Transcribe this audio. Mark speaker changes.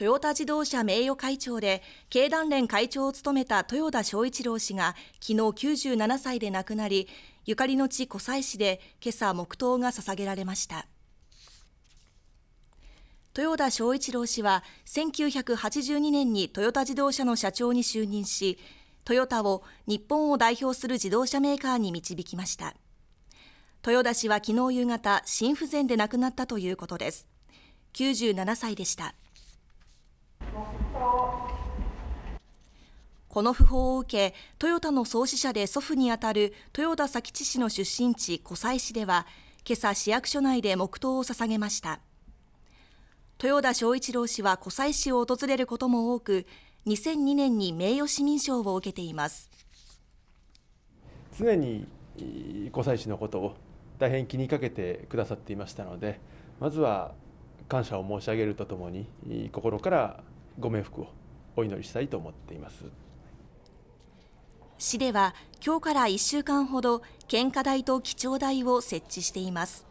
Speaker 1: トヨタ自動車名誉会長で経団連会長を務めた豊田章一郎氏が昨日97歳で亡くなりゆかりの地湖西市で今朝黙祷が捧げられました豊田章一郎氏は1982年にトヨタ自動車の社長に就任しトヨタを日本を代表する自動車メーカーに導きました豊田氏は昨日夕方心不全で亡くなったということです97歳でしたこの訃報を受け、トヨタの創始者で祖父にあたる豊田佐吉氏の出身地、湖西市では、今朝市役所内で黙祷を捧げました。豊田章一郎氏は湖西市を訪れることも多く、2002年に名誉市民賞を受けています。
Speaker 2: 常に湖西市のことを大変気にかけてくださっていましたので、まずは感謝を申し上げるとともに、心からご冥福をお祈りしたいと思っています。
Speaker 1: 市では今日から1週間ほど献花台と記帳台を設置しています